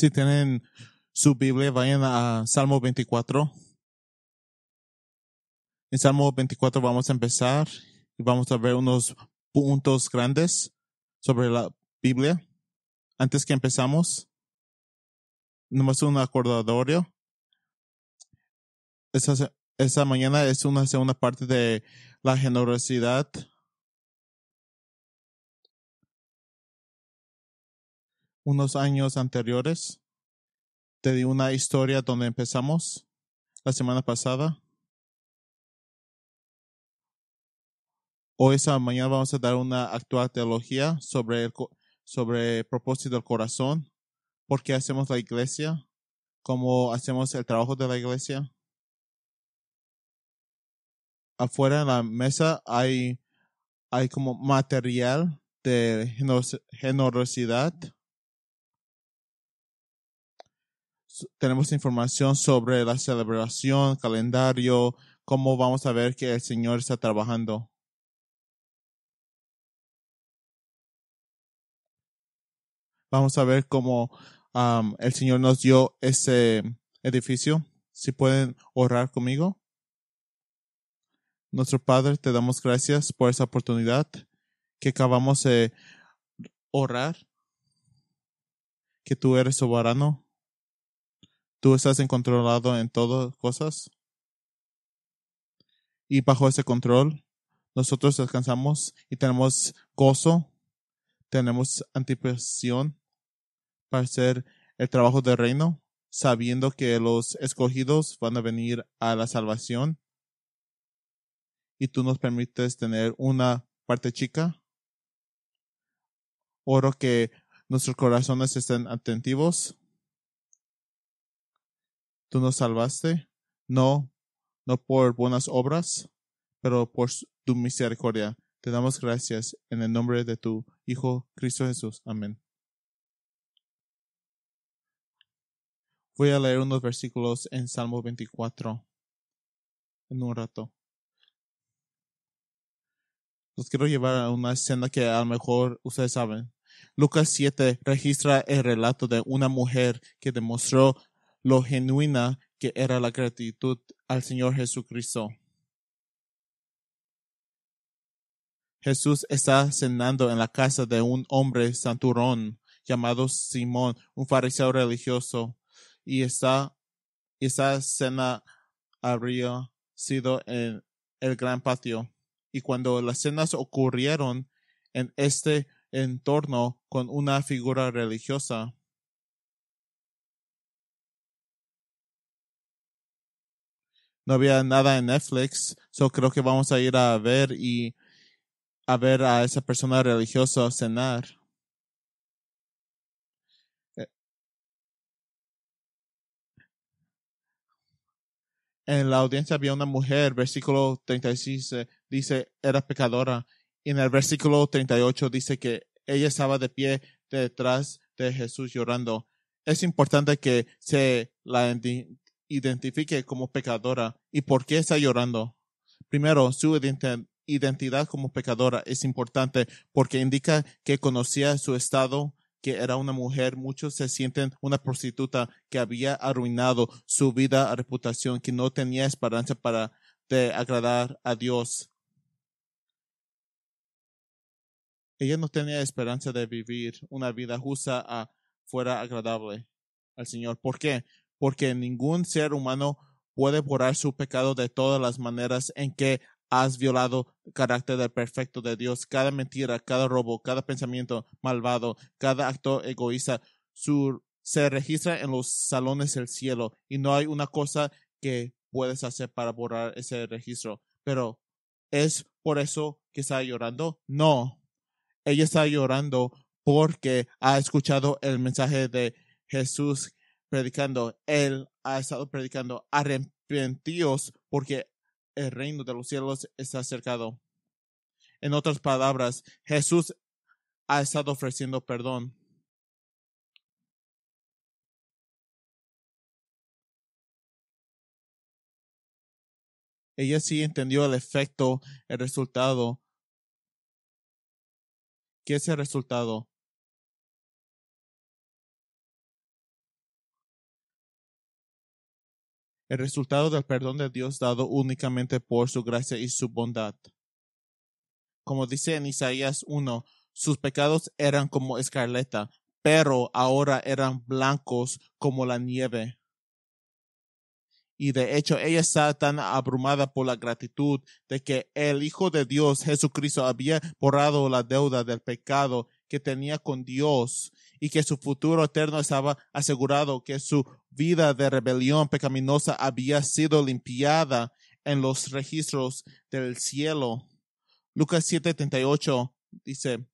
Si tienen su Biblia, vayan a Salmo 24. En Salmo 24 vamos a empezar y vamos a ver unos puntos grandes sobre la Biblia. Antes que empezamos, nomás un acordatorio. Esa, esa mañana es una segunda parte de la generosidad unos años anteriores. Te di una historia donde empezamos la semana pasada. Hoy esa mañana vamos a dar una actual teología sobre el, sobre propósito del corazón, por qué hacemos la iglesia, cómo hacemos el trabajo de la iglesia. Afuera en la mesa hay, hay como material de generosidad tenemos información sobre la celebración, calendario, cómo vamos a ver que el Señor está trabajando. Vamos a ver cómo el Señor nos dio ese edificio. Si pueden orar conmigo. Nuestro Padre, te damos gracias por esa oportunidad que acabamos de orar, que tú eres soberano, tú estás en controlado en todas cosas. Y bajo ese control, nosotros descansamos y tenemos gozo, tenemos antipresión para hacer el trabajo del reino, sabiendo que los escogidos van a venir a la salvación. Y tú nos permites tener una parte chica. Oro que nuestros corazones estén atentivos tú nos salvaste, no, no por buenas obras, pero por tu misericordia. Te damos gracias en el nombre de tu Hijo Cristo Jesús. Amén. Voy a leer unos versículos en Salmo 24 en un rato. Los quiero llevar a una escena que a lo mejor ustedes saben. Lucas 7 registra el relato de una mujer que demostró lo genuina que era la gratitud al Señor Jesucristo. Jesús está cenando en la casa de un hombre santurón llamado Simón, un fariseo religioso, y esa, esa cena habría sido en el gran patio. Y cuando las cenas ocurrieron en este entorno con una figura religiosa, no había nada en Netflix. So creo que vamos a ir a ver y a ver a esa persona religiosa cenar. Eh, en la audiencia había una mujer, versículo 36 eh, dice, era pecadora. Y en el versículo 38 dice que ella estaba de pie detrás de Jesús llorando. Es importante que se la identifique como pecadora y por qué está llorando. Primero, su identidad como pecadora es importante porque indica que conocía su estado, que era una mujer. Muchos se sienten una prostituta que había arruinado su vida, a reputación, que no tenía esperanza para de agradar a Dios. Ella no tenía esperanza de vivir una vida justa fuera agradable al Señor. ¿Por qué? porque ningún ser humano puede borrar su pecado de todas las maneras en que has violado el carácter del perfecto de Dios. Cada mentira, cada robo, cada pensamiento malvado, cada acto egoísta, se registra en los salones del cielo y no hay una cosa que puedes hacer para borrar ese registro. Pero ¿es por eso que está llorando? No. Ella está llorando porque ha escuchado el mensaje de Jesús predicando, Él ha estado predicando, arrepentíos porque el reino de los cielos está cercado. En otras palabras, Jesús ha estado ofreciendo perdón. Ella sí entendió el efecto, el resultado. ¿Qué es el resultado? el resultado del perdón de Dios dado únicamente por su gracia y su bondad. Como dice en Isaías 1, sus pecados eran como escarleta, pero ahora eran blancos como la nieve. Y de hecho ella está tan abrumada por la gratitud de que el Hijo de Dios, Jesucristo, había borrado la deuda del pecado que tenía con Dios y que su futuro eterno estaba asegurado, que su vida de rebelión pecaminosa había sido limpiada en los registros del cielo. Lucas 7:38 dice,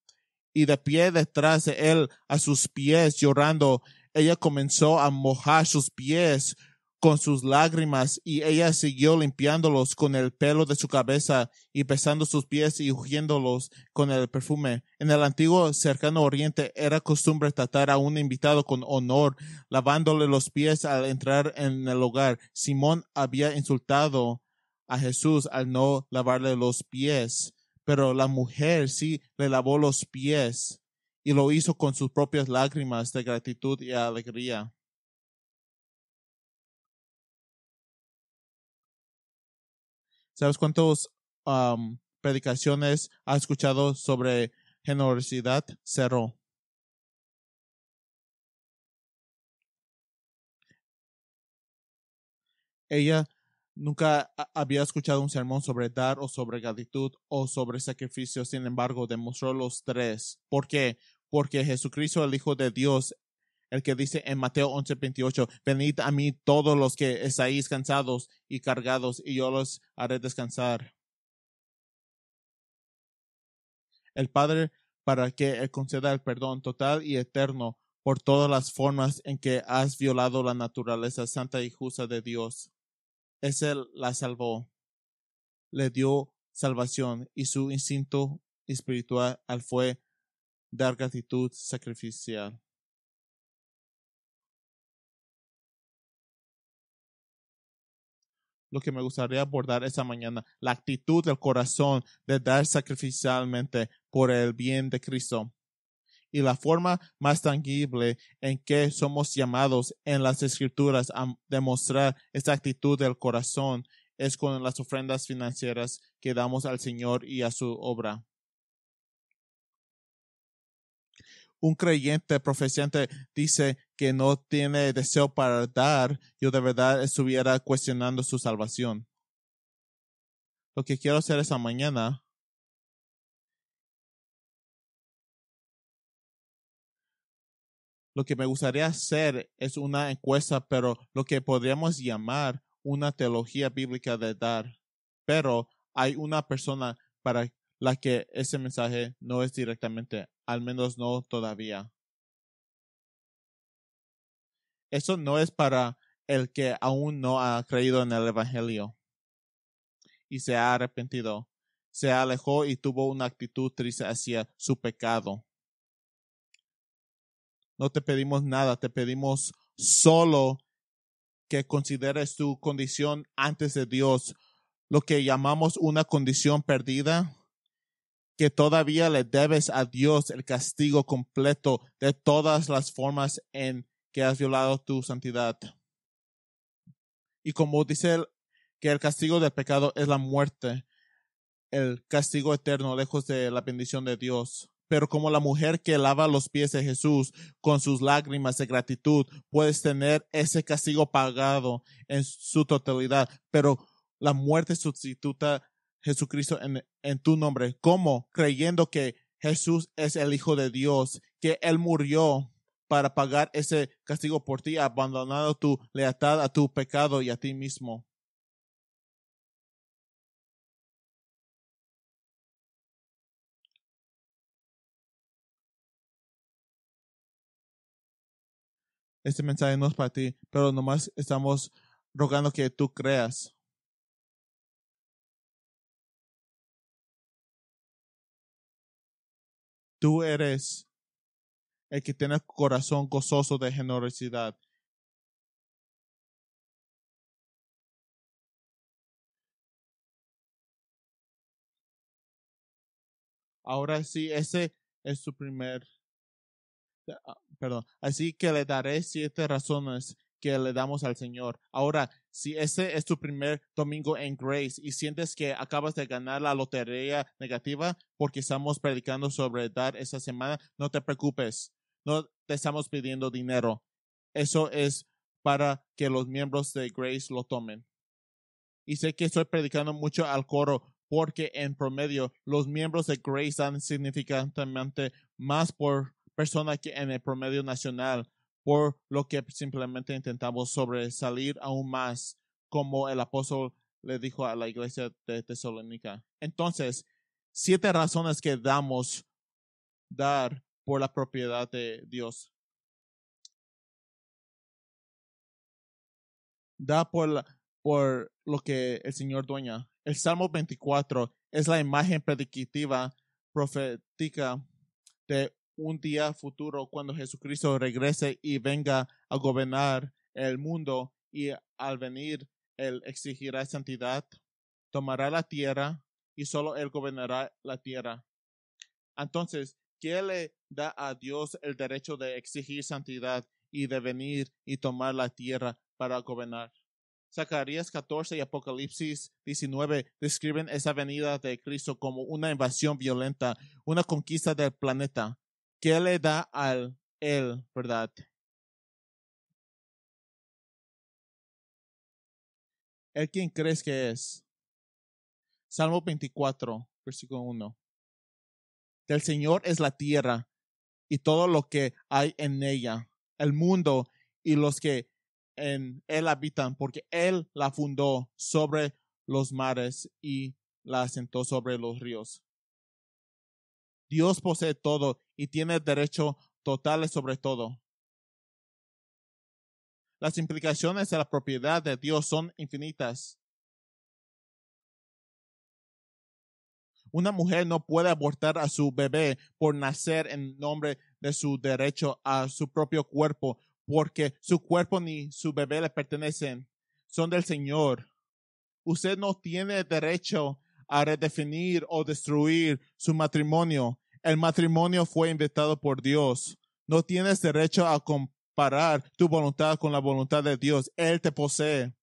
y de pie detrás de él, a sus pies llorando, ella comenzó a mojar sus pies con sus lágrimas y ella siguió limpiándolos con el pelo de su cabeza y besando sus pies y ungiéndolos con el perfume. En el antiguo cercano oriente era costumbre tratar a un invitado con honor, lavándole los pies al entrar en el hogar. Simón había insultado a Jesús al no lavarle los pies, pero la mujer sí le lavó los pies y lo hizo con sus propias lágrimas de gratitud y alegría. ¿Sabes cuántas predicaciones ha escuchado sobre generosidad? Cero. Ella nunca había escuchado un sermón sobre dar o sobre gratitud o sobre sacrificio, sin embargo, demostró los tres. ¿Por qué? Porque Jesucristo, el Hijo de Dios, el que dice en Mateo 11:28, venid a mí todos los que estáis cansados y cargados, y yo los haré descansar. El Padre, para que conceda el perdón total y eterno por todas las formas en que has violado la naturaleza santa y justa de Dios. Es él la salvó, le dio salvación y su instinto espiritual al fue dar gratitud sacrificial. lo que me gustaría abordar esta mañana, la actitud del corazón de dar sacrificialmente por el bien de Cristo. Y la forma más tangible en que somos llamados en las escrituras a demostrar esta actitud del corazón es con las ofrendas financieras que damos al Señor y a su obra. un creyente profeciente, dice que no tiene deseo para dar, yo de verdad estuviera cuestionando su salvación. Lo que quiero hacer esa mañana lo que me gustaría hacer es una encuesta, pero lo que podríamos llamar una teología bíblica de dar. Pero hay una persona para la que ese mensaje no es directamente al menos no todavía. Eso no es para el que aún no ha creído en el Evangelio y se ha arrepentido. Se alejó y tuvo una actitud triste hacia su pecado. No te pedimos nada, te pedimos solo que consideres tu condición antes de Dios, lo que llamamos una condición perdida que todavía le debes a Dios el castigo completo de todas las formas en que has violado tu santidad. Y como dice él, que el castigo del pecado es la muerte, el castigo eterno lejos de la bendición de Dios. Pero como la mujer que lava los pies de Jesús con sus lágrimas de gratitud, puedes tener ese castigo pagado en su totalidad, pero la muerte sustituta Jesucristo en, tu nombre. ¿Cómo? Creyendo que Jesús es el Hijo de Dios, que Él murió para pagar ese castigo por ti, abandonando tu lealtad a tu pecado y a ti mismo. Este mensaje no es para ti, pero nomás estamos rogando que tú creas. Tú eres el que tiene corazón gozoso de generosidad. Ahora sí, ese es su primer, ah, perdón, así que le daré siete razones que le damos al Señor. Ahora, si este es tu primer domingo en Grace y sientes que acabas de ganar la lotería negativa porque estamos predicando sobre dar esta semana, no te preocupes. No te estamos pidiendo dinero. Eso es para que los miembros de Grace lo tomen. Y sé que estoy predicando mucho al coro porque en promedio los miembros de Grace dan significativamente más por persona que en el promedio nacional por lo que simplemente intentamos sobresalir aún más, como el apóstol le dijo a la iglesia de Tesalónica. Entonces, siete razones que damos dar por la propiedad de Dios. Da por, lo que el Señor dueña. El Salmo 24 es la imagen predicativa profética de un día futuro cuando Jesucristo regrese y venga a gobernar el mundo y al venir él exigirá santidad, tomará la tierra y solo él gobernará la tierra. Entonces, ¿qué le da a Dios el derecho de exigir santidad y de venir y tomar la tierra para gobernar? Zacarías 14 y Apocalipsis 19 describen esa venida de Cristo como una invasión violenta, una conquista del planeta, ¿Qué le da al él, ¿verdad? ¿El quien crees que es? Salmo 24, versículo 1. Del Señor es la tierra y todo lo que hay en ella, el mundo y los que en él habitan, porque él la fundó sobre los mares y la asentó sobre los ríos. Dios posee todo y tiene derecho total sobre todo. Las implicaciones de la propiedad de Dios son infinitas. Una mujer no puede abortar a su bebé por nacer en nombre de su derecho a su propio cuerpo, porque su cuerpo ni su bebé le pertenecen. Son del Señor. Usted no tiene derecho a redefinir o destruir su matrimonio. El matrimonio fue inventado por Dios. No tienes derecho a comparar tu voluntad con la voluntad de Dios. Él te posee.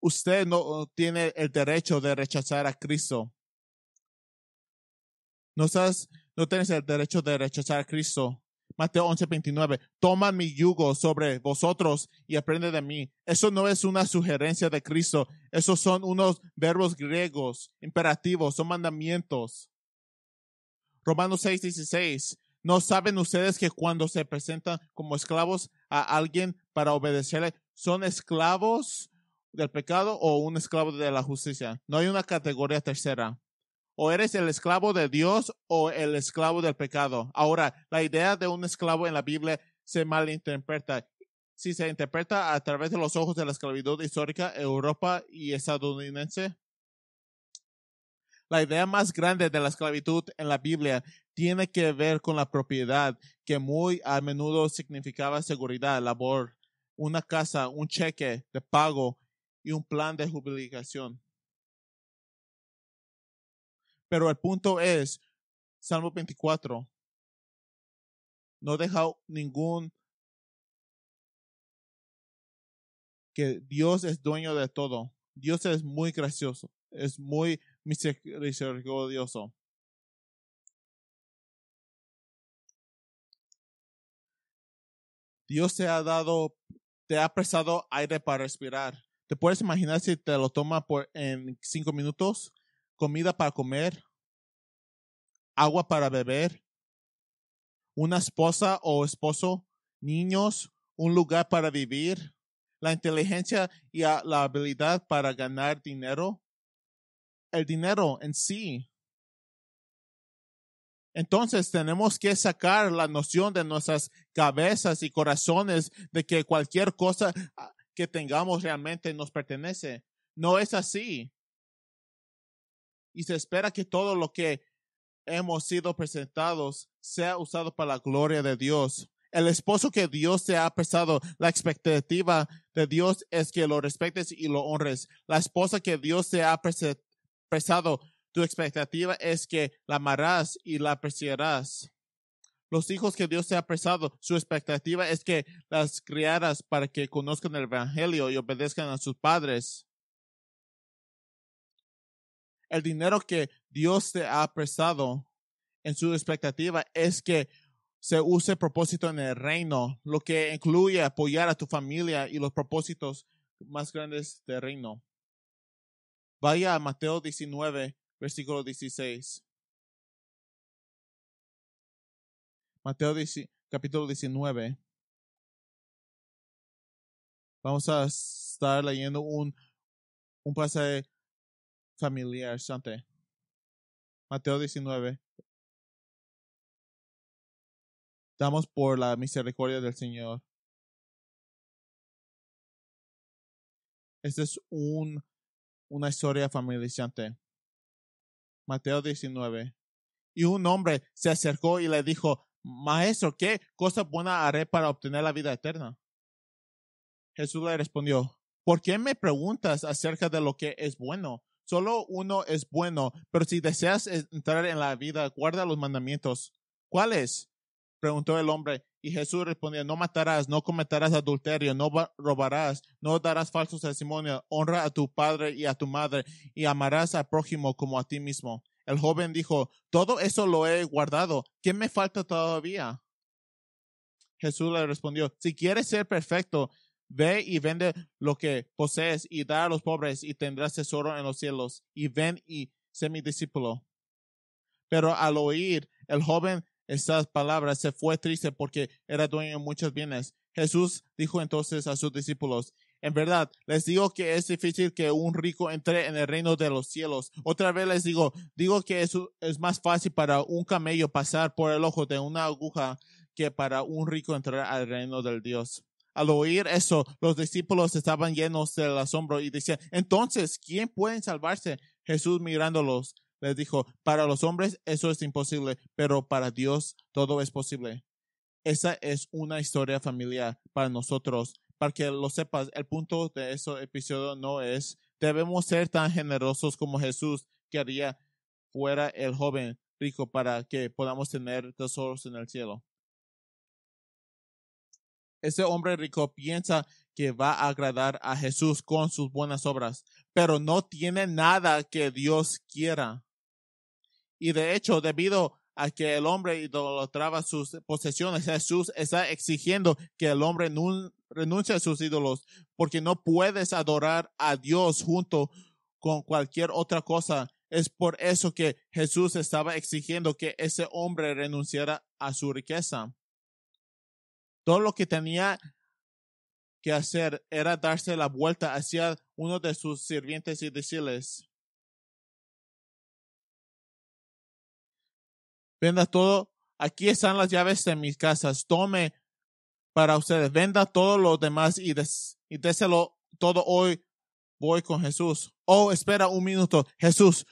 Usted no tiene el derecho de rechazar a Cristo. No, no tienes el derecho de rechazar a Cristo. Mateo 11, Toma mi yugo sobre vosotros y aprende de mí. Eso no es una sugerencia de Cristo. Esos son unos verbos griegos, imperativos, son mandamientos. Romanos 6, ¿No saben ustedes que cuando se presentan como esclavos a alguien para obedecerle, son esclavos del pecado o un esclavo de la justicia? No hay una categoría tercera o eres el esclavo de Dios o el esclavo del pecado. Ahora, la idea de un esclavo en la Biblia se malinterpreta. Si se interpreta a través de los ojos de la esclavitud histórica Europa y estadounidense, la idea más grande de la esclavitud en la Biblia tiene que ver con la propiedad, que muy a menudo significaba seguridad, labor, una casa, un cheque de pago y un plan de jubilación. Pero el punto es, Salmo 24 no deja ningún que Dios es dueño de todo. Dios es muy gracioso, es muy misericordioso. Dios te ha dado, te ha prestado aire para respirar. ¿Te puedes imaginar si te lo toma por, en cinco minutos? Comida para comer, agua para beber, una esposa o esposo, niños, un lugar para vivir, la inteligencia y la habilidad para ganar dinero, el dinero en sí. Entonces tenemos que sacar la noción de nuestras cabezas y corazones de que cualquier cosa ah, que tengamos realmente nos pertenece. No es así. Y se espera que todo lo que hemos sido presentados sea usado para la gloria de Dios. El esposo que Dios te ha prestado, la expectativa de Dios es que lo respetes y lo honres. La esposa que Dios te ha prestado, tu expectativa es que la amarás y la apreciarás. Los hijos que Dios te ha prestado, su expectativa es que las criarás para que conozcan el Evangelio y obedezcan a sus padres. El dinero que Dios te ha prestado en su expectativa es que se use propósito en el reino, lo que incluye apoyar a tu familia y los propósitos más grandes del reino. Vaya a Mateo 19, versículo 16. Mateo capítulo 19. Vamos a estar leyendo un, un pasaje familiar, Sante. Mateo 19. Damos por la misericordia del Señor. Esta es un, una historia familiarizante. Mateo 19. Y un hombre se acercó y le dijo, Maestro, ¿qué cosa buena haré para obtener la vida eterna? Jesús le respondió, ¿por qué me preguntas acerca de lo que es bueno? Solo uno es bueno, pero si deseas entrar en la vida, guarda los mandamientos. ¿Cuáles? Preguntó el hombre. Y Jesús respondió, no matarás, no cometerás adulterio, no robarás, no darás falsos testimonios, honra a tu padre y a tu madre, y amarás al prójimo como a ti mismo. El joven dijo, todo eso lo he guardado, ¿qué me falta todavía? Jesús le respondió, si quieres ser perfecto, Ve y vende lo que posees y da a los pobres y tendrás tesoro en los cielos. Y ven y sé mi discípulo. Pero al oír el joven estas palabras se fue triste porque era dueño de muchos bienes. Jesús dijo entonces a sus discípulos, en verdad, les digo que es difícil que un rico entre en el reino de los cielos. Otra vez les digo, digo que es, es más fácil para un camello pasar por el ojo de una aguja que para un rico entrar al reino del Dios. Al oír eso, los discípulos estaban llenos del asombro y decían, entonces, ¿quién puede salvarse? Jesús mirándolos les dijo, para los hombres eso es imposible, pero para Dios todo es posible. Esa es una historia familiar para nosotros. Para que lo sepas, el punto de ese episodio no es, debemos ser tan generosos como Jesús quería fuera el joven rico para que podamos tener tesoros en el cielo. Ese hombre rico piensa que va a agradar a Jesús con sus buenas obras, pero no tiene nada que Dios quiera. Y de hecho, debido a que el hombre idolatraba sus posesiones, Jesús está exigiendo que el hombre renuncie a sus ídolos, porque no puedes adorar a Dios junto con cualquier otra cosa. Es por eso que Jesús estaba exigiendo que ese hombre renunciara a su riqueza. Todo lo que tenía que hacer era darse la vuelta hacia uno de sus sirvientes y decirles, venda todo, aquí están las llaves de mis casas, tome para ustedes, venda todo lo demás y, déselo todo hoy, voy con Jesús. Oh, espera un minuto, Jesús,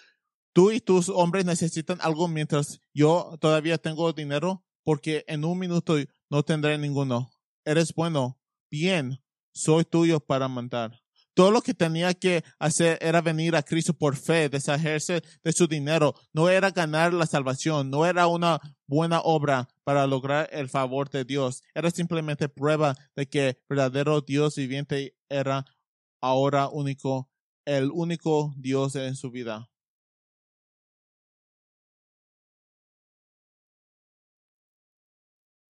tú y tus hombres necesitan algo mientras yo todavía tengo dinero, porque en un minuto no tendré ninguno. Eres bueno, bien, soy tuyo para mandar. Todo lo que tenía que hacer era venir a Cristo por fe, deshacerse de su dinero. No era ganar la salvación, no era una buena obra para lograr el favor de Dios. Era simplemente prueba de que verdadero Dios viviente era ahora único, el único Dios en su vida.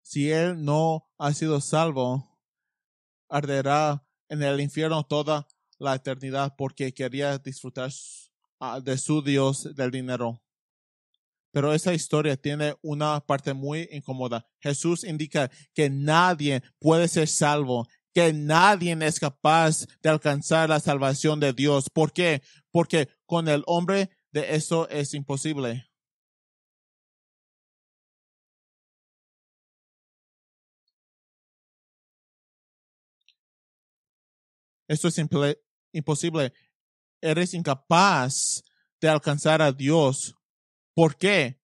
si él no ha sido salvo, arderá en el infierno toda la eternidad porque quería disfrutar de su Dios del dinero. Pero esa historia tiene una parte muy incómoda. Jesús indica que nadie puede ser salvo, que nadie es capaz de alcanzar la salvación de Dios. ¿Por qué? Porque con el hombre de eso es imposible. Esto es imposible. Eres incapaz de alcanzar a Dios. ¿Por qué?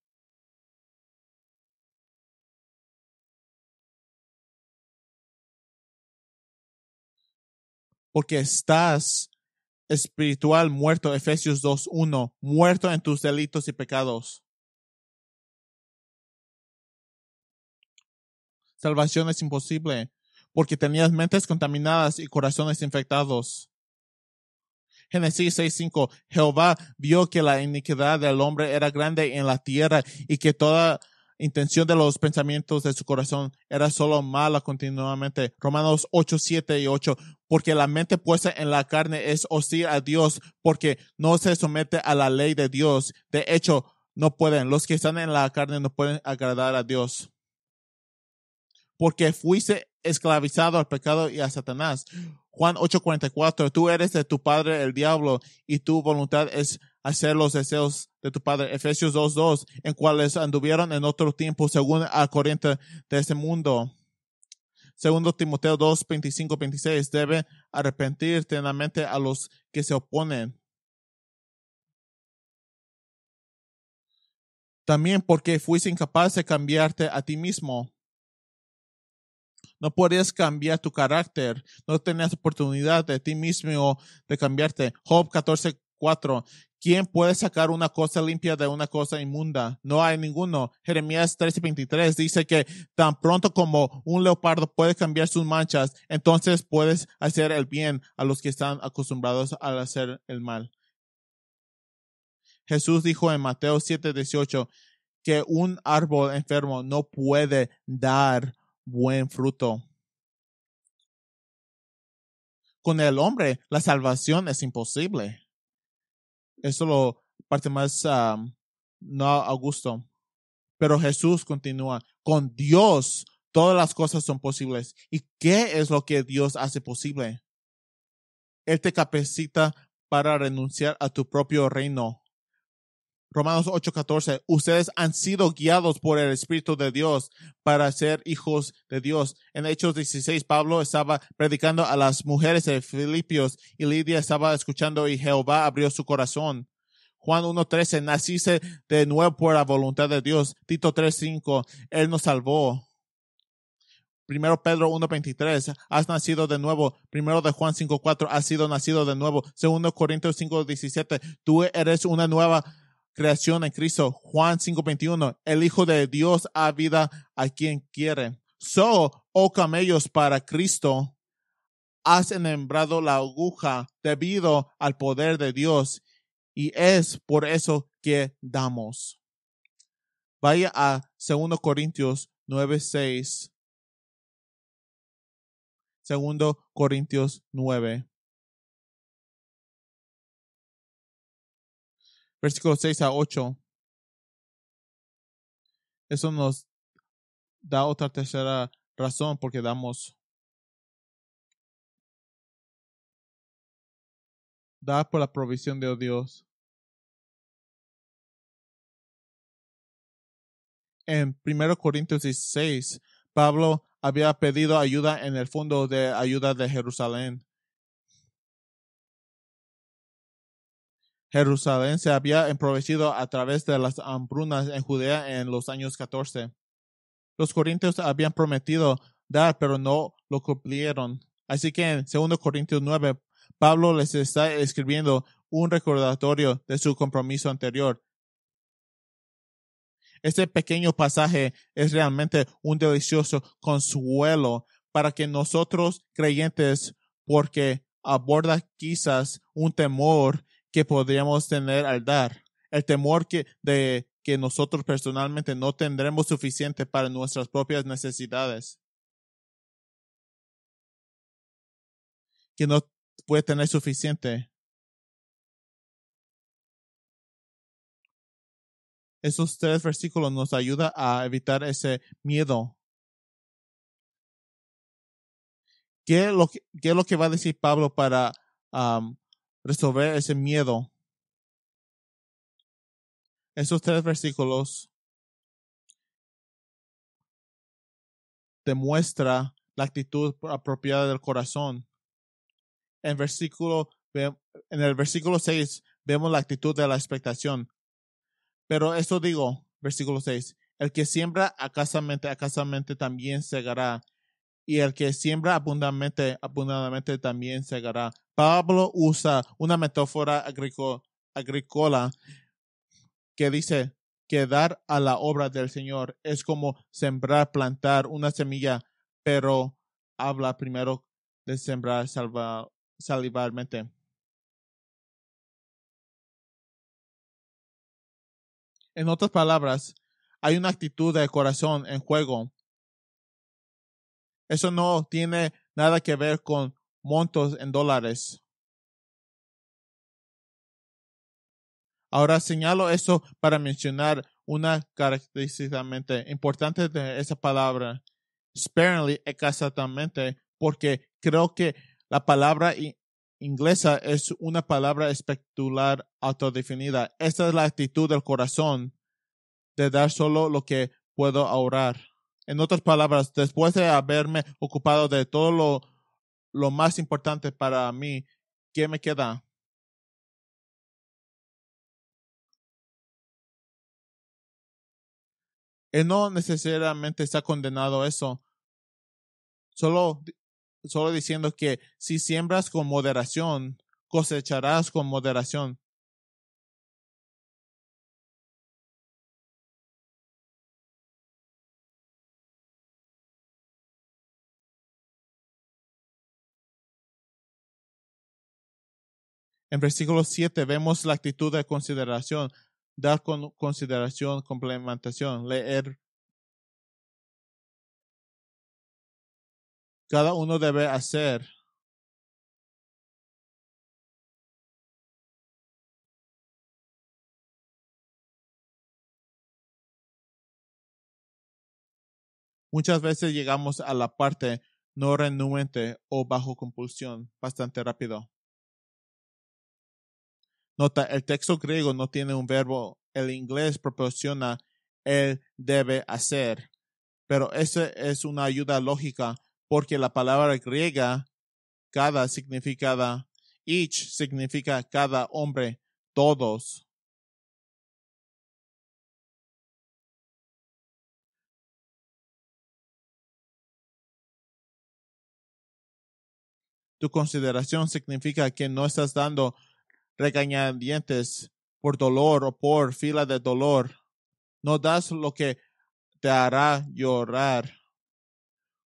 Porque estás espiritual muerto, Efesios 2.1, muerto en tus delitos y pecados. Salvación es imposible porque tenías mentes contaminadas y corazones infectados. Génesis 6:5 Jehová vio que la iniquidad del hombre era grande en la tierra y que toda intención de los pensamientos de su corazón era solo mala continuamente. Romanos 8.7 y 8. Porque la mente puesta en la carne es hostil a Dios, porque no se somete a la ley de Dios. De hecho, no pueden. Los que están en la carne no pueden agradar a Dios porque fuiste esclavizado al pecado y a Satanás. Juan 8:44, tú eres de tu padre el diablo y tu voluntad es hacer los deseos de tu padre. Efesios 2:2, en cuales anduvieron en otro tiempo según la corriente de ese mundo. Segundo Timoteo 2, 25, 26, debe arrepentir mente a los que se oponen. También porque fuiste incapaz de cambiarte a ti mismo. No puedes cambiar tu carácter. No tenías oportunidad de ti mismo de cambiarte. Job 14, 4. ¿Quién puede sacar una cosa limpia de una cosa inmunda? No hay ninguno. Jeremías 13:23 dice que tan pronto como un leopardo puede cambiar sus manchas, entonces puedes hacer el bien a los que están acostumbrados a hacer el mal. Jesús dijo en Mateo 7:18 que un árbol enfermo no puede dar buen fruto. Con el hombre, la salvación es imposible. Eso lo parte más no a gusto. Pero Jesús continúa, con Dios todas las cosas son posibles. ¿Y qué es lo que Dios hace posible? Él te capacita para renunciar a tu propio reino Romanos 8:14, ustedes han sido guiados por el Espíritu de Dios para ser hijos de Dios. En Hechos 16, Pablo estaba predicando a las mujeres de Filipios y Lidia estaba escuchando y Jehová abrió su corazón. Juan 1:13, naciste de nuevo por la voluntad de Dios. Tito 3:5, Él nos salvó. Primero Pedro 1.23, has nacido de nuevo. Primero de Juan 5.4, has sido nacido de nuevo. Segundo Corintios 5.17, tú eres una nueva creación en Cristo. Juan 5:21, el Hijo de Dios ha vida a quien quiere. So, oh camellos para Cristo, has enhembrado la aguja debido al poder de Dios y es por eso que damos. Vaya a 2 Corintios 9:6. 2 Corintios 9. versículos 6 a 8. Eso nos da otra tercera razón porque damos. da por la provisión de Dios. En 1 Corintios 16, Pablo había pedido ayuda en el fondo de ayuda de Jerusalén. Jerusalén se había empobrecido a través de las hambrunas en Judea en los años 14. Los corintios habían prometido dar, pero no lo cumplieron. Así que en 2 Corintios 9, Pablo les está escribiendo un recordatorio de su compromiso anterior. Este pequeño pasaje es realmente un delicioso consuelo para que nosotros creyentes, porque aborda quizás un temor que podríamos tener al dar, el temor que, de que nosotros personalmente no tendremos suficiente para nuestras propias necesidades, que no puede tener suficiente. Esos tres versículos nos ayudan a evitar ese miedo ¿Qué es, lo que, ¿qué es lo que, va a decir Pablo para resolver ese miedo. Esos tres versículos demuestra la actitud apropiada del corazón. En, versículo, en el versículo 6 vemos la actitud de la expectación. Pero eso digo, versículo 6, el que siembra acasamente, acasamente también segará y el que siembra abundantemente, abundantemente también segará. Pablo usa una metáfora agrícola que dice que dar a la obra del Señor es como sembrar, plantar una semilla, pero habla primero de sembrar salva, En otras palabras, hay una actitud de corazón en juego eso no tiene nada que ver con montos en dólares. Ahora señalo eso para mencionar una característica importante de esa palabra, sparingly, exactamente, porque creo que la palabra inglesa es una palabra espectacular autodefinida. Esta es la actitud del corazón de dar solo lo que puedo ahorrar. En otras palabras, después de haberme ocupado de todo lo, lo más importante para mí, ¿qué me queda? Él eh, no necesariamente está condenado eso. solo diciendo que si siembras con moderación, cosecharás con moderación. En versículo 7 vemos la actitud de consideración, dar con consideración, complementación, leer. Cada uno debe hacer Muchas veces llegamos a la parte no renuente o bajo compulsión bastante rápido. Nota, el texto griego no tiene un verbo. El inglés proporciona el debe hacer. Pero esa es una ayuda lógica porque la palabra griega, cada significada, each significa cada hombre, todos. Tu consideración significa que no estás dando regañadientes por dolor o por fila de dolor. No das lo que te hará llorar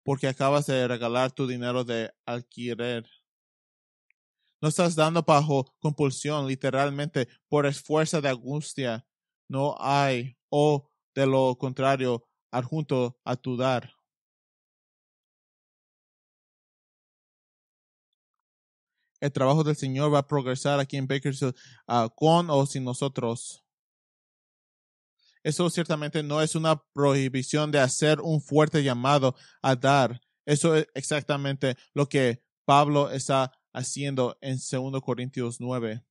porque acabas de regalar tu dinero de alquiler. No estás dando bajo compulsión, literalmente, por esfuerzo de angustia. No hay, o de lo contrario, adjunto a tu dar. el trabajo del Señor va a progresar aquí en Bakersfield ah, con o sin nosotros. Eso ciertamente no es una prohibición de hacer un fuerte llamado a dar. Eso es exactamente lo que Pablo está haciendo en 2 Corintios 9.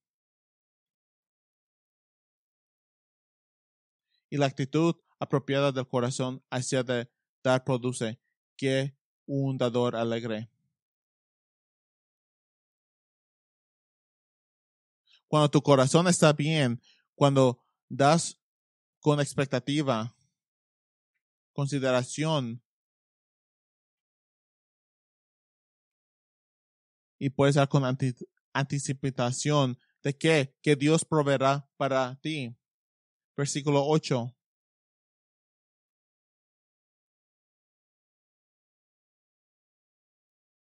Y la actitud apropiada del corazón hacia de dar produce que un dador alegre. cuando tu corazón está bien, cuando das con expectativa, consideración, y puedes dar con anticipación de que, que Dios proveerá para ti. Versículo 8.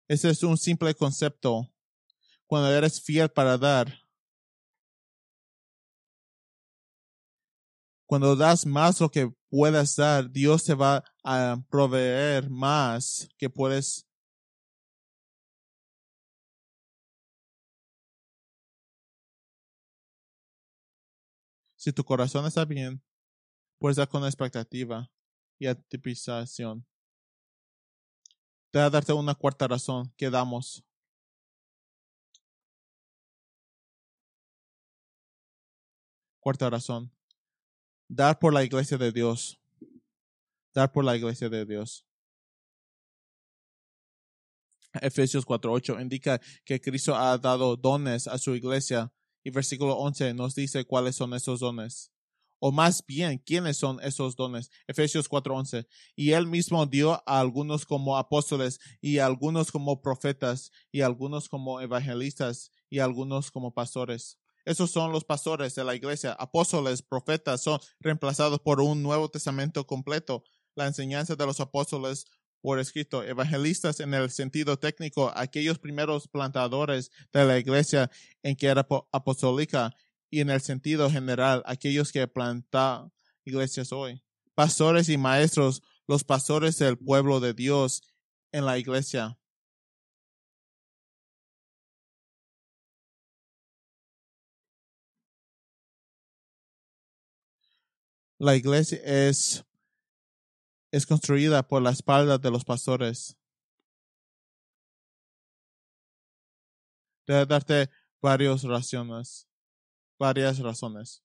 Ese es un simple concepto. Cuando eres fiel para dar, Cuando das más lo que puedas dar, Dios te va a proveer más que puedes Si tu corazón está bien, pues dar con expectativa y atipización. Te voy a darte una cuarta razón que damos. Cuarta razón. Dar por la iglesia de Dios. Dar por la iglesia de Dios. Efesios 4.8 indica que Cristo ha dado dones a su iglesia y versículo 11 nos dice cuáles son esos dones. O más bien, quiénes son esos dones. Efesios 4.11. Y él mismo dio a algunos como apóstoles y a algunos como profetas y a algunos como evangelistas y a algunos como pastores esos son los pastores de la iglesia, apóstoles, profetas, son reemplazados por un Nuevo Testamento completo, la enseñanza de los apóstoles por escrito, evangelistas en el sentido técnico, aquellos primeros plantadores de la iglesia en que era apostólica y en el sentido general, aquellos que plantan iglesias hoy. Pastores y maestros, los pastores del pueblo de Dios en la iglesia. La iglesia es, es construida por la espalda de los pastores. Debe darte varias razones. Varias razones.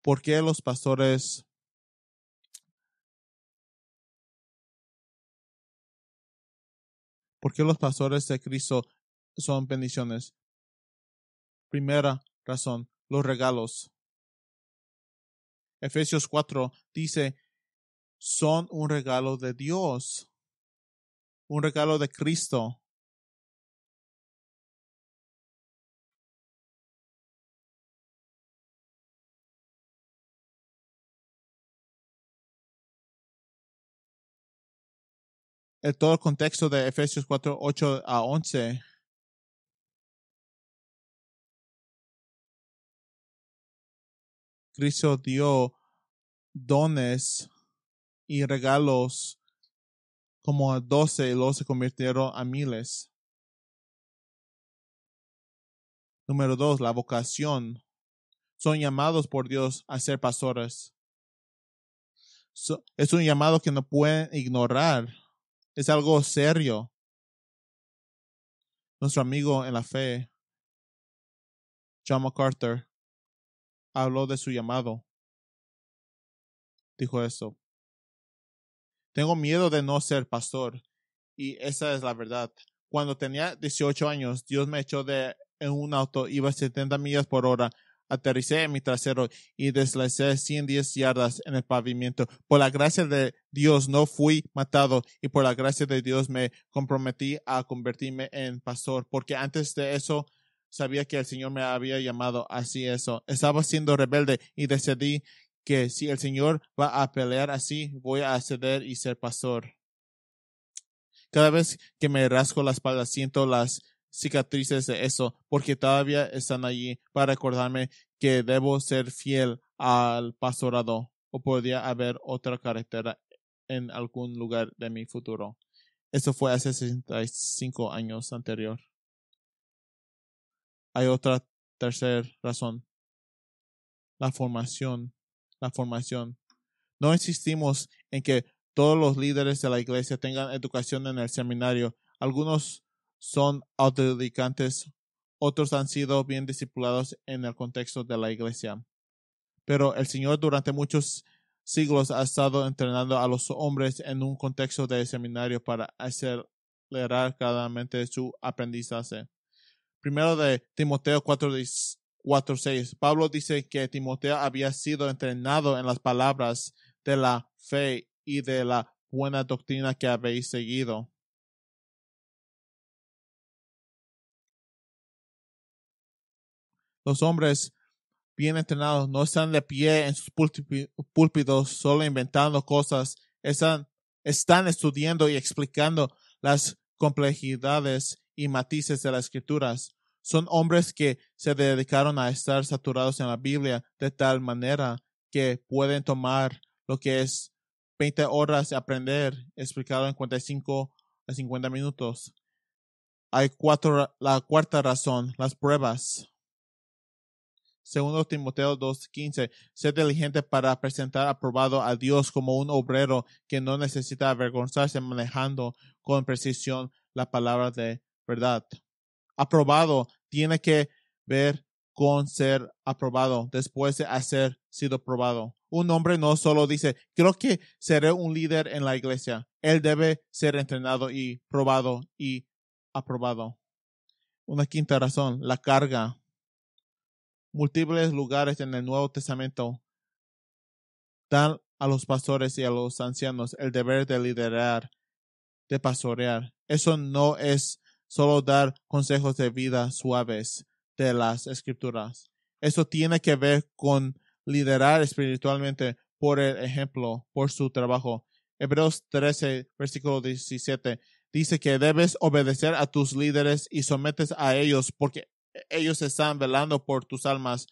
¿Por qué los pastores ¿Por qué los pastores de Cristo son bendiciones. Primera razón, los regalos. Efesios 4 dice, son un regalo de Dios, un regalo de Cristo. En todo el contexto de Efesios 4, 8 a 11 Cristo dio dones y regalos como a doce y luego se convirtieron a miles. Número dos, la vocación. Son llamados por Dios a ser pastores. es un llamado que no pueden ignorar. Es algo serio. Nuestro amigo en la fe, John MacArthur, habló de su llamado. Dijo eso. Tengo miedo de no ser pastor. Y esa es la verdad. Cuando tenía 18 años, Dios me echó de en un auto, iba a 70 millas por hora. Aterricé en mi trasero y deslacé 110 yardas en el pavimento. Por la gracia de Dios no fui matado y por la gracia de Dios me comprometí a convertirme en pastor, porque antes de eso sabía que el Señor me había llamado así eso. Estaba siendo rebelde y decidí que si el Señor va a pelear así, voy a ceder y ser pastor. Cada vez que me rasco la espalda, siento las cicatrices de eso, porque todavía están allí para recordarme que debo ser fiel al pastorado o podría haber otra carretera en algún lugar de mi futuro. Eso fue hace 65 años anterior. Hay otra tercera razón. La formación. La formación. No insistimos en que todos los líderes de la iglesia tengan educación en el seminario. Algunos son autodidactas, otros han sido bien discipulados en el contexto de la iglesia. Pero el Señor durante muchos siglos ha estado entrenando a los hombres en un contexto de seminario para acelerar claramente su aprendizaje. Primero de Timoteo 4.6. Pablo dice que Timoteo había sido entrenado en las palabras de la fe y de la buena doctrina que habéis seguido. Los hombres bien entrenados no están de pie en sus púlpitos solo inventando cosas, están, están estudiando y explicando las complejidades y matices de las escrituras. Son hombres que se dedicaron a estar saturados en la Biblia de tal manera que pueden tomar lo que es 20 horas de aprender, explicado en 45 a 50 minutos. Hay cuatro, la cuarta razón, las pruebas. Segundo Timoteo 2.15, ser diligente para presentar aprobado a Dios como un obrero que no necesita avergonzarse manejando con precisión la palabra de ¿verdad? Aprobado tiene que ver con ser aprobado después de haber sido probado. Un hombre no solo dice, creo que seré un líder en la iglesia. Él debe ser entrenado y probado y aprobado. Una quinta razón, la carga. Múltiples lugares en el Nuevo Testamento dan a los pastores y a los ancianos el deber de liderar, de pastorear. Eso no es solo dar consejos de vida suaves de las escrituras. Eso tiene que ver con liderar espiritualmente por el ejemplo, por su trabajo. Hebreos 13, versículo 17, dice que debes obedecer a tus líderes y sometes a ellos porque ellos están velando por tus almas.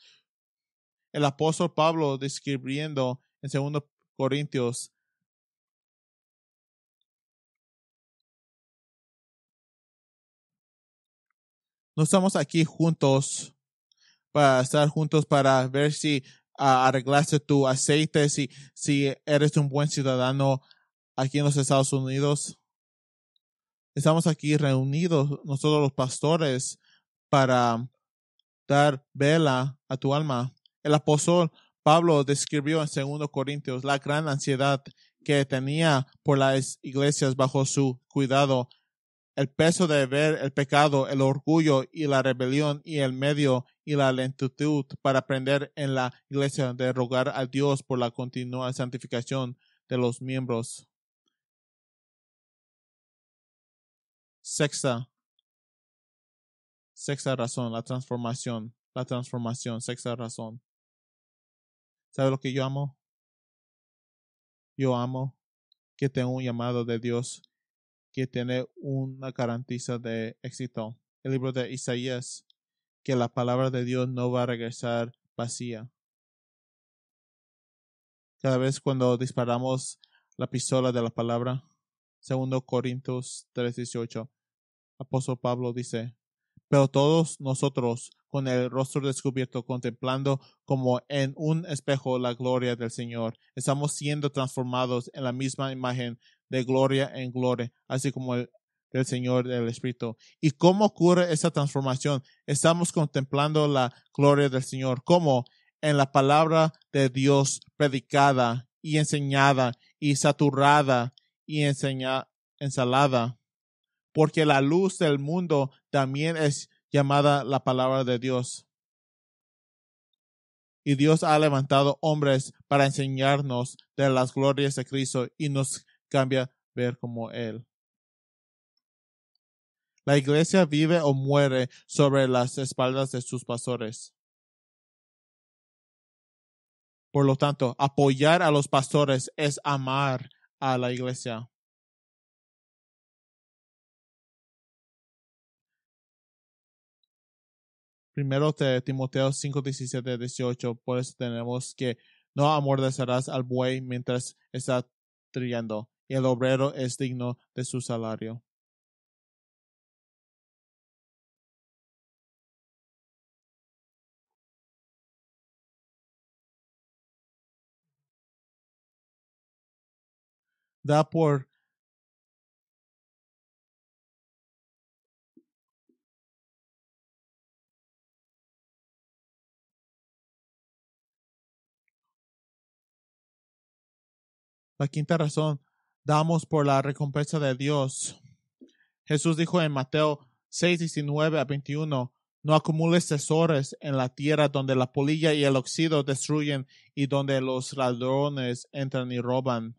El apóstol Pablo describiendo en 2 Corintios No estamos aquí juntos para estar juntos para ver si arreglaste tu aceite, si, si eres un buen ciudadano aquí en los Estados Unidos. Estamos aquí reunidos nosotros los pastores para dar vela a tu alma. El apóstol Pablo describió en 2 Corintios la gran ansiedad que tenía por las iglesias bajo su cuidado el peso de ver el pecado, el orgullo y la rebelión y el medio y la lentitud para aprender en la iglesia de rogar a Dios por la continua santificación de los miembros. Sexta. Sexta razón, la transformación. La transformación, sexta razón. ¿Sabe lo que yo amo? Yo amo que tengo un llamado de Dios tiene una garantía de éxito. El libro de Isaías, que la palabra de Dios no va a regresar vacía. Cada vez cuando disparamos la pistola de la palabra, segundo Corintios 3:18, apóstol Pablo dice, pero todos nosotros, con el rostro descubierto, contemplando como en un espejo la gloria del Señor, estamos siendo transformados en la misma imagen de gloria en gloria, así como el, del Señor del Espíritu. ¿Y cómo ocurre esa transformación? Estamos contemplando la gloria del Señor, ¿Cómo? en la palabra de Dios predicada y enseñada y saturada y ensalada. Porque la luz del mundo también es llamada la palabra de Dios. Y Dios ha levantado hombres para enseñarnos de las glorias de Cristo y nos cambia ver como Él. La iglesia vive o muere sobre las espaldas de sus pastores. Por lo tanto, apoyar a los pastores es amar a la iglesia. Primero de Timoteo 5, 17, 18. Por eso tenemos que no amordecerás al buey mientras está trillando el obrero es digno de su salario. Da por La quinta razón damos por la recompensa de Dios. Jesús dijo en Mateo 6, 19 a 21, no acumules tesoros en la tierra donde la polilla y el óxido destruyen y donde los ladrones entran y roban.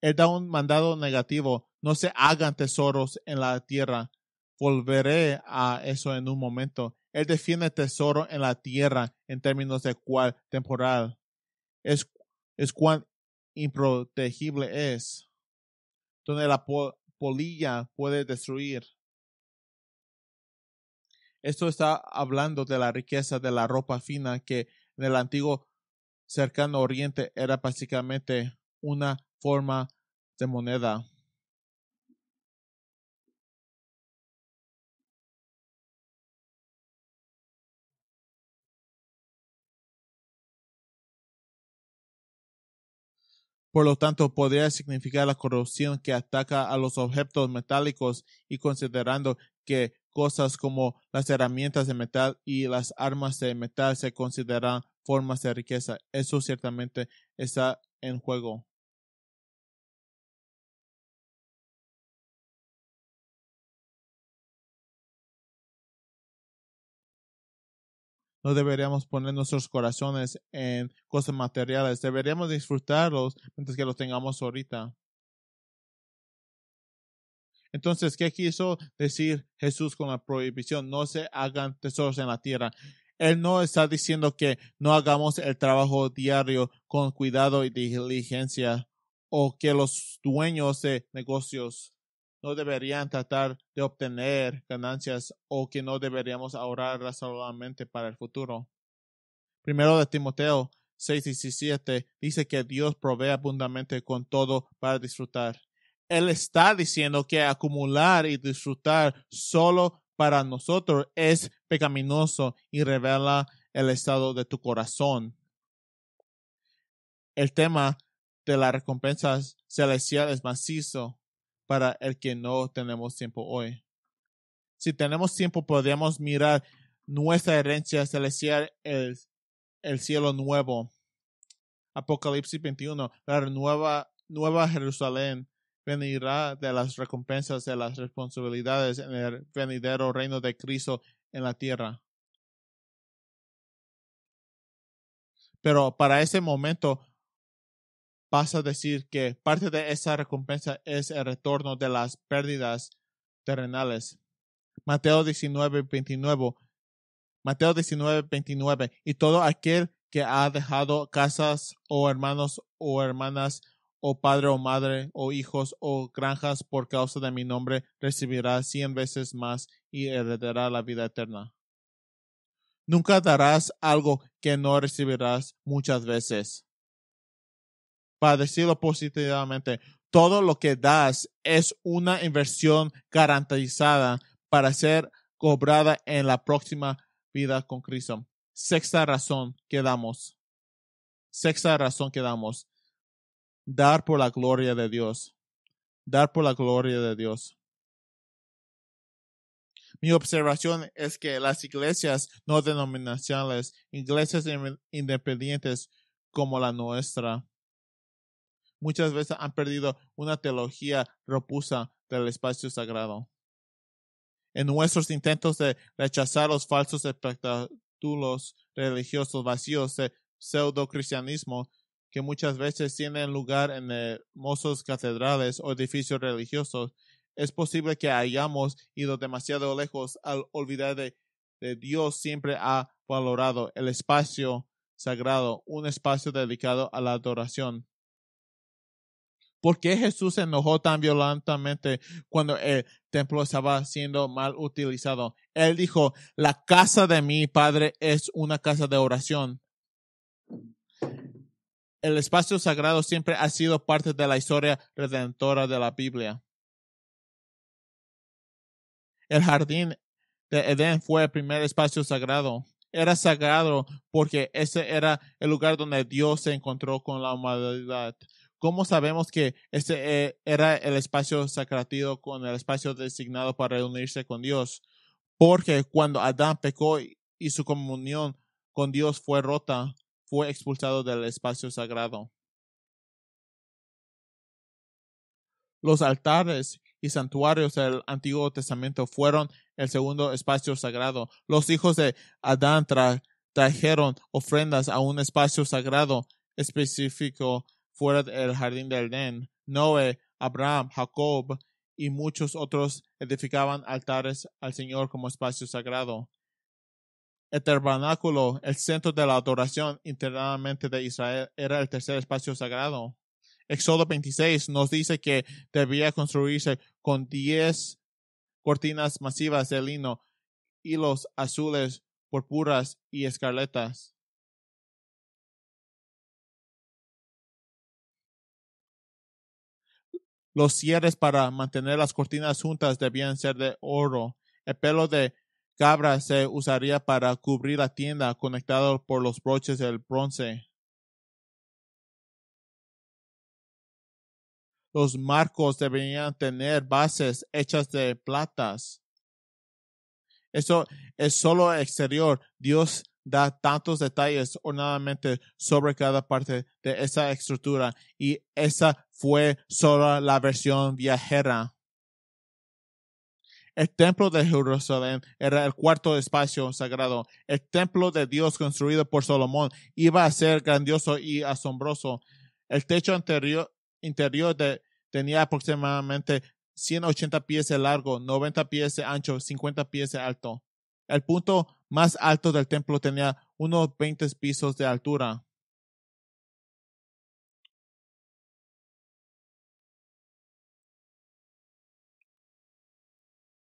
Él da un mandado negativo, no se hagan tesoros en la tierra. Volveré a eso en un momento. Él define tesoro en la tierra en términos de cual temporal. Es, es improtegible es, donde la polilla puede destruir. Esto está hablando de la riqueza de la ropa fina que en el antiguo cercano oriente era básicamente una forma de moneda. Por lo tanto, podría significar la corrupción que ataca a los objetos metálicos y considerando que cosas como las herramientas de metal y las armas de metal se consideran formas de riqueza. Eso ciertamente está en juego. no deberíamos poner nuestros corazones en cosas materiales, deberíamos disfrutarlos mientras que los tengamos ahorita. Entonces, ¿qué quiso decir Jesús con la prohibición? No se hagan tesoros en la tierra. Él no está diciendo que no hagamos el trabajo diario con cuidado y diligencia o que los dueños de negocios no deberían tratar de obtener ganancias o que no deberíamos ahorrar razonablemente para el futuro. Primero de Timoteo 6.17 dice que Dios provee abundantemente con todo para disfrutar. Él está diciendo que acumular y disfrutar solo para nosotros es pecaminoso y revela el estado de tu corazón. El tema de la recompensa celestial es macizo para el que no tenemos tiempo hoy. Si tenemos tiempo, Podríamos mirar nuestra herencia celestial, el, el cielo nuevo. Apocalipsis 21, la nueva, nueva Jerusalén venirá de las recompensas de las responsabilidades en el venidero reino de Cristo en la tierra. Pero para ese momento pasa a decir que parte de esa recompensa es el retorno de las pérdidas terrenales. Mateo 19, 29. Mateo 19, 29. Y todo aquel que ha dejado casas o hermanos o hermanas o padre o madre o hijos o granjas por causa de mi nombre recibirá cien veces más y heredará la vida eterna. Nunca darás algo que no recibirás muchas veces para decirlo positivamente, todo lo que das es una inversión garantizada para ser cobrada en la próxima vida con Cristo. Sexta razón que damos. Sexta razón que damos. Dar por la gloria de Dios. Dar por la gloria de Dios. Mi observación es que las iglesias no denominacionales, iglesias independientes como la nuestra, muchas veces han perdido una teología propusa del espacio sagrado. En nuestros intentos de rechazar los falsos espectáculos religiosos vacíos de pseudo-cristianismo que muchas veces tienen lugar en hermosos catedrales o edificios religiosos, es posible que hayamos ido demasiado lejos al olvidar que Dios siempre ha valorado el espacio sagrado, un espacio dedicado a la adoración. ¿Por qué Jesús se enojó tan violentamente cuando el templo estaba siendo mal utilizado? Él dijo, la casa de mi padre es una casa de oración. El espacio sagrado siempre ha sido parte de la historia redentora de la Biblia. El jardín de Edén fue el primer espacio sagrado. Era sagrado porque ese era el lugar donde Dios se encontró con la humanidad. ¿Cómo sabemos que este eh, era el espacio sacratido con el espacio designado para reunirse con Dios? Porque cuando Adán pecó y su comunión con Dios fue rota, fue expulsado del espacio sagrado. Los altares y santuarios del Antiguo Testamento fueron el segundo espacio sagrado. Los hijos de Adán trajeron ofrendas a un espacio sagrado específico fuera del jardín del Edén. Noé, Abraham, Jacob y muchos otros edificaban altares al Señor como espacio sagrado. El tabernáculo, el centro de la adoración internamente de Israel, era el tercer espacio sagrado. Éxodo 26 nos dice que debía construirse con diez cortinas masivas de lino, hilos azules, purpuras y escarletas. Los cierres para mantener las cortinas juntas debían ser de oro. El pelo de cabra se usaría para cubrir la tienda conectado por los broches del bronce. Los marcos debían tener bases hechas de platas. Eso es solo exterior. Dios da tantos detalles ordenadamente sobre cada parte de esa estructura y esa fue solo la versión viajera. El templo de Jerusalén era el cuarto espacio sagrado. El templo de Dios construido por Salomón iba a ser grandioso y asombroso. El techo interior tenía aproximadamente 180 pies de largo, 90 pies de ancho, 50 pies de alto. El punto más alto del templo tenía unos 20 pisos de altura.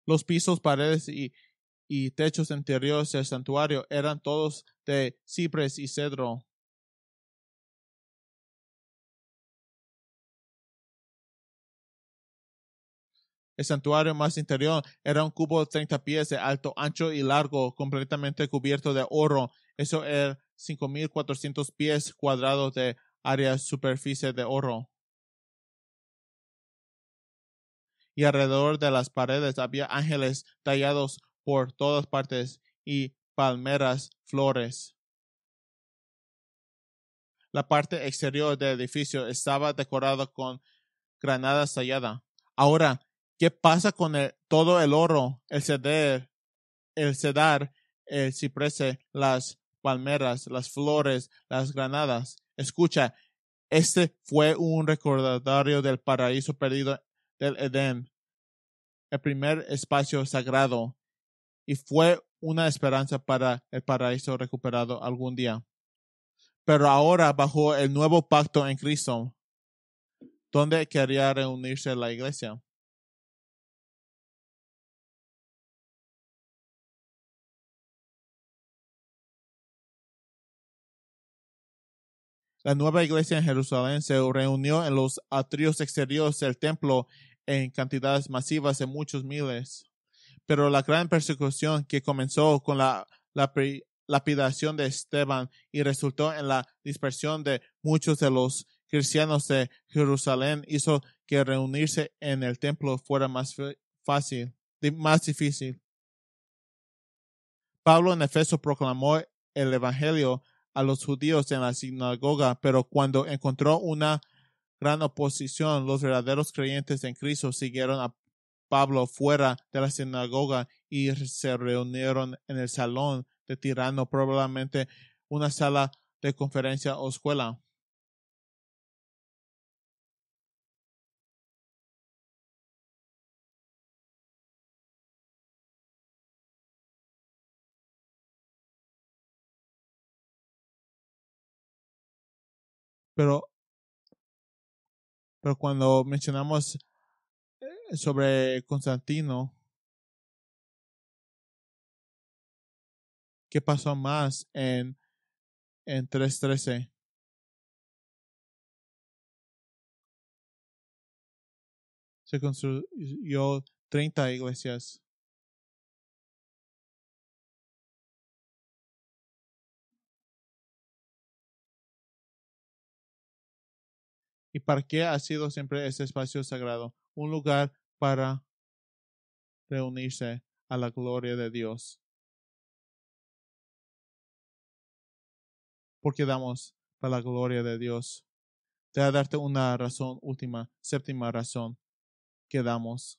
Los pisos, paredes y, y techos interiores del santuario eran todos de cipres y cedro. El santuario más interior era un cubo de 30 pies de alto, ancho y largo, completamente cubierto de oro. Eso era 5.400 pies cuadrados de área superficie de oro. Y alrededor de las paredes había ángeles tallados por todas partes y palmeras, flores. La parte exterior del edificio estaba decorada con granadas talladas. Ahora, ¿Qué pasa con todo el oro, el ceder, el cedar, el ciprese, las palmeras, las flores, las granadas? Escucha, este fue un recordatorio del paraíso perdido del Edén, el primer espacio sagrado, y fue una esperanza para el paraíso recuperado algún día. Pero ahora, bajo el nuevo pacto en Cristo, donde quería reunirse la iglesia? La nueva iglesia en Jerusalén se reunió en los atrios exteriores del templo en cantidades masivas de muchos miles. Pero la gran persecución que comenzó con la, lapidación de Esteban y resultó en la dispersión de muchos de los cristianos de Jerusalén hizo que reunirse en el templo fuera más fácil, más difícil. Pablo en Efeso proclamó el Evangelio a los judíos en la sinagoga, pero cuando encontró una gran oposición, los verdaderos creyentes en Cristo siguieron a Pablo fuera de la sinagoga y se reunieron en el salón de Tirano, probablemente una sala de conferencia o escuela. Pero, pero cuando mencionamos eh, sobre Constantino, ¿qué pasó más en, en 3.13? Se construyó 30 iglesias. y para qué ha sido siempre ese espacio sagrado, un lugar para reunirse a la gloria de Dios. qué damos para la gloria de Dios. Te voy a darte una razón última, séptima razón que damos.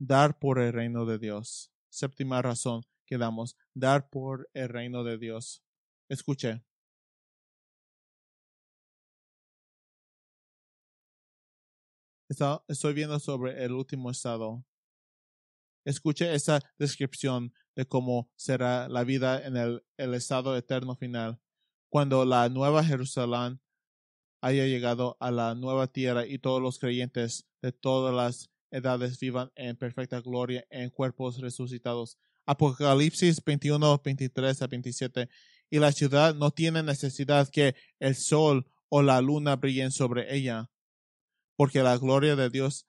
Dar por el reino de Dios. Séptima razón que damos. Dar por el reino de Dios. Escuche, estoy viendo sobre el último estado. Escuche esa descripción de cómo será la vida en el, el estado eterno final, cuando la nueva Jerusalén haya llegado a la nueva tierra y todos los creyentes de todas las edades vivan en perfecta gloria en cuerpos resucitados. Apocalipsis 21, 23 a 27. Y la ciudad no tiene necesidad que el sol o la luna brillen sobre ella, porque la gloria de Dios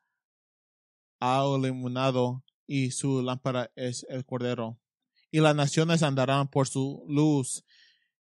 ha iluminado y su lámpara es el Cordero. Y las naciones andarán por su luz,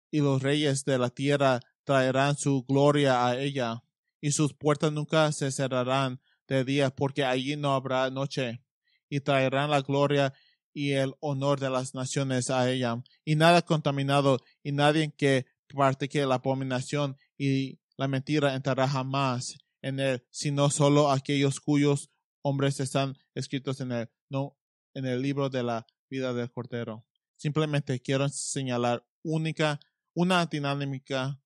y los reyes de la tierra traerán su gloria a ella, y sus puertas nunca se cerrarán de día, porque allí no habrá noche, y traerán la gloria y el honor de las naciones a ella, y nada contaminado, y nadie que practique la abominación y la mentira entrará jamás, en él, sino solo aquellos cuyos hombres están escritos en el, no, en el libro de la vida del Cordero. Simplemente quiero señalar única, una dinámica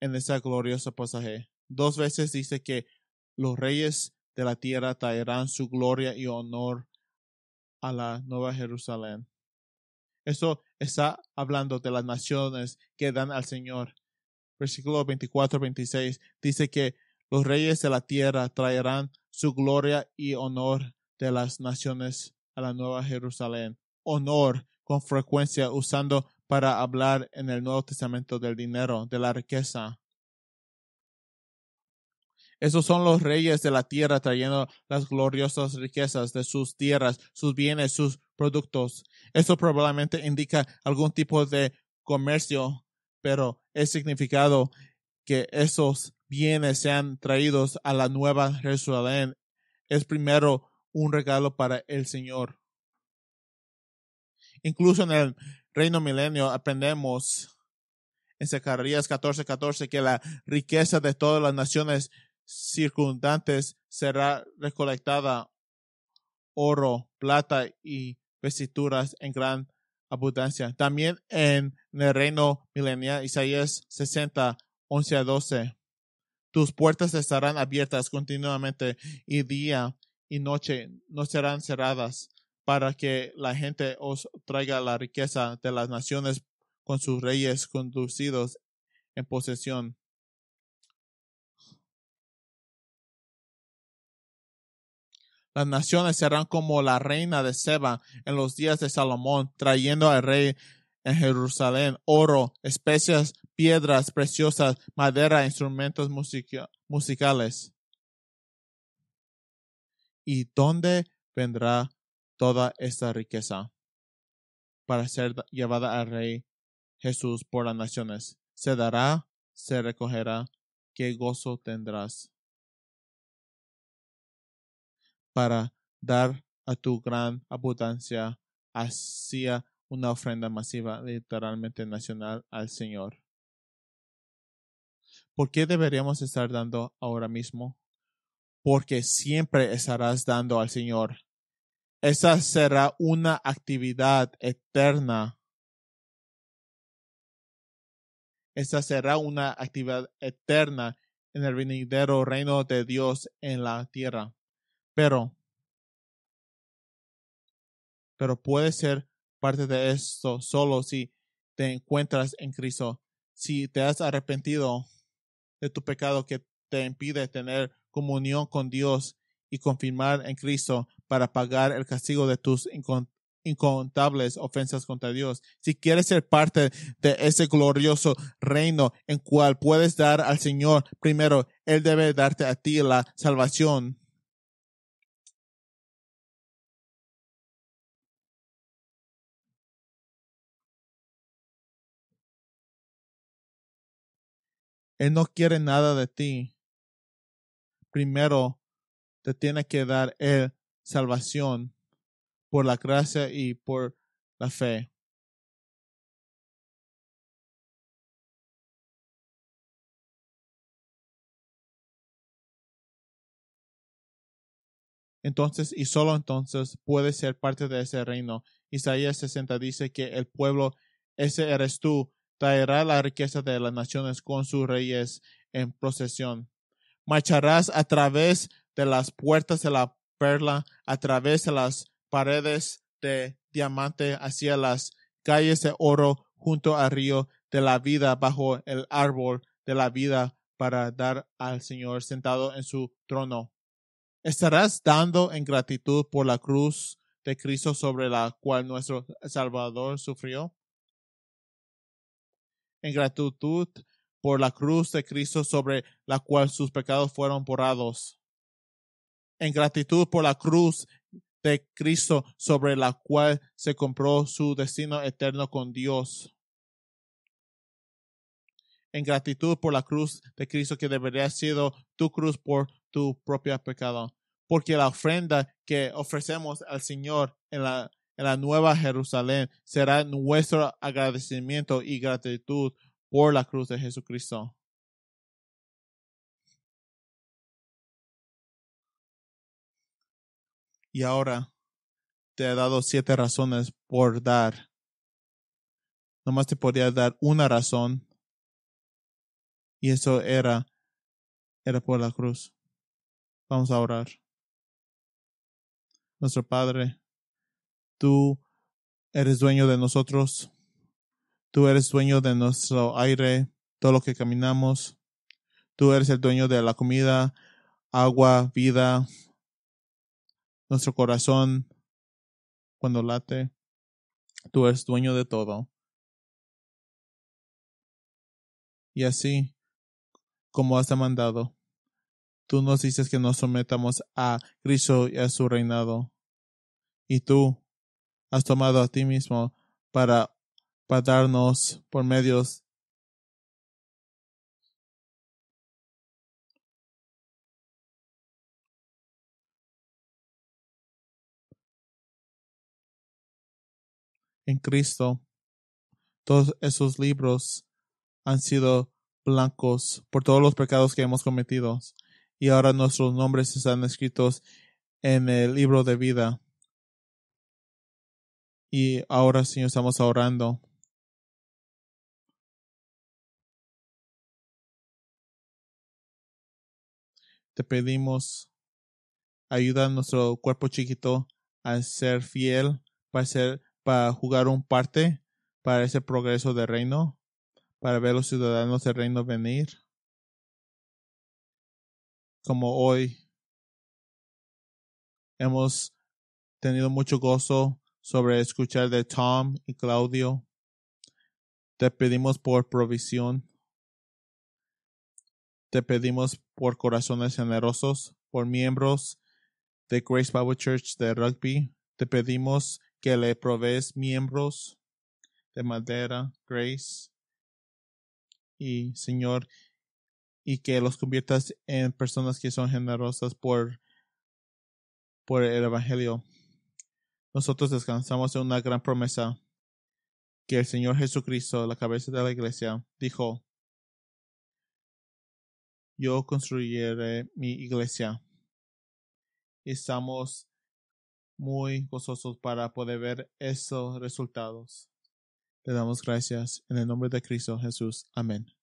en ese glorioso pasaje. Dos veces dice que los reyes de la tierra traerán su gloria y honor a la Nueva Jerusalén. Eso está hablando de las naciones que dan al Señor. Versículo 24-26 dice que los reyes de la tierra traerán su gloria y honor de las naciones a la Nueva Jerusalén. Honor con frecuencia usando para hablar en el Nuevo Testamento del dinero, de la riqueza. Esos son los reyes de la tierra trayendo las gloriosas riquezas de sus tierras, sus bienes, sus productos. Eso probablemente indica algún tipo de comercio, pero es significado que esos bienes sean traídos a la nueva Jerusalén es primero un regalo para el Señor. Incluso en el reino milenio aprendemos en Zacarías 14 14, que la riqueza de todas las naciones circundantes será recolectada oro, plata y vestiduras en gran abundancia. También en el reino Milenio, Isaías 60, 11 12. Tus puertas estarán abiertas continuamente y día y noche no serán cerradas para que la gente os traiga la riqueza de las naciones con sus reyes conducidos en posesión. Las naciones serán como la reina de Seba en los días de Salomón, trayendo al rey en Jerusalén oro, especias, piedras preciosas, madera, instrumentos musicales. ¿Y dónde vendrá toda esta riqueza para ser llevada al Rey Jesús por las naciones? Se dará, se recogerá, qué gozo tendrás para dar a tu gran abundancia hacia una ofrenda masiva, literalmente nacional, al Señor. ¿Por qué deberíamos estar dando ahora mismo? Porque siempre estarás dando al Señor. Esa será una actividad eterna. Esa será una actividad eterna en el venidero reino de Dios en la tierra. Pero, pero puede ser parte de esto solo si te encuentras en Cristo, si te has arrepentido de tu pecado que te impide tener comunión con Dios y confirmar en Cristo para pagar el castigo de tus incontables ofensas contra Dios. Si quieres ser parte de ese glorioso reino en cual puedes dar al Señor primero, Él debe darte a ti la salvación Él no quiere nada de ti. Primero, te tiene que dar Él salvación por la gracia y por la fe. Entonces, y solo entonces, puede ser parte de ese reino. Isaías 60 dice que el pueblo, ese eres tú, traerá la riqueza de las naciones con sus reyes en procesión. Marcharás a través de las puertas de la perla, a través de las paredes de diamante, hacia las calles de oro junto al río de la vida, bajo el árbol de la vida, para dar al Señor sentado en su trono. Estarás dando en gratitud por la cruz de Cristo sobre la cual nuestro Salvador sufrió en gratitud por la cruz de Cristo sobre la cual sus pecados fueron borrados. En gratitud por la cruz de Cristo sobre la cual se compró su destino eterno con Dios. En gratitud por la cruz de Cristo que debería haber sido tu cruz por tu propio pecado. Porque la ofrenda que ofrecemos al Señor en la en la nueva Jerusalén será nuestro agradecimiento y gratitud por la cruz de Jesucristo. Y ahora te he dado siete razones por dar. Nomás te podía dar una razón. Y eso era, era por la cruz. Vamos a orar. Nuestro Padre, Tú eres dueño de nosotros. Tú eres dueño de nuestro aire, todo lo que caminamos. Tú eres el dueño de la comida, agua, vida, nuestro corazón cuando late. Tú eres dueño de todo. Y así como has demandado, tú nos dices que nos sometamos a Cristo y a su reinado. Y tú has tomado a ti mismo para, darnos por medios en Cristo. Todos esos libros han sido blancos por todos los pecados que hemos cometido y ahora nuestros nombres están escritos en el libro de vida. Y ahora, nos estamos ahorrando Te pedimos ayuda a nuestro cuerpo chiquito a ser fiel para ser para jugar un parte para ese progreso del reino, para ver a los ciudadanos del reino venir. Como hoy hemos tenido mucho gozo sobre escuchar de Tom y Claudio. Te pedimos por provisión. Te pedimos por corazones generosos, por miembros de Grace Bible Church de rugby. Te pedimos que le provees miembros de madera, Grace. Y Señor, y que los conviertas en personas que son generosas por, por el Evangelio nosotros descansamos en una gran promesa que el Señor Jesucristo, la cabeza de la iglesia, dijo, yo construiré mi iglesia. y Estamos muy gozosos para poder ver esos resultados. Le damos gracias en el nombre de Cristo Jesús. Amén.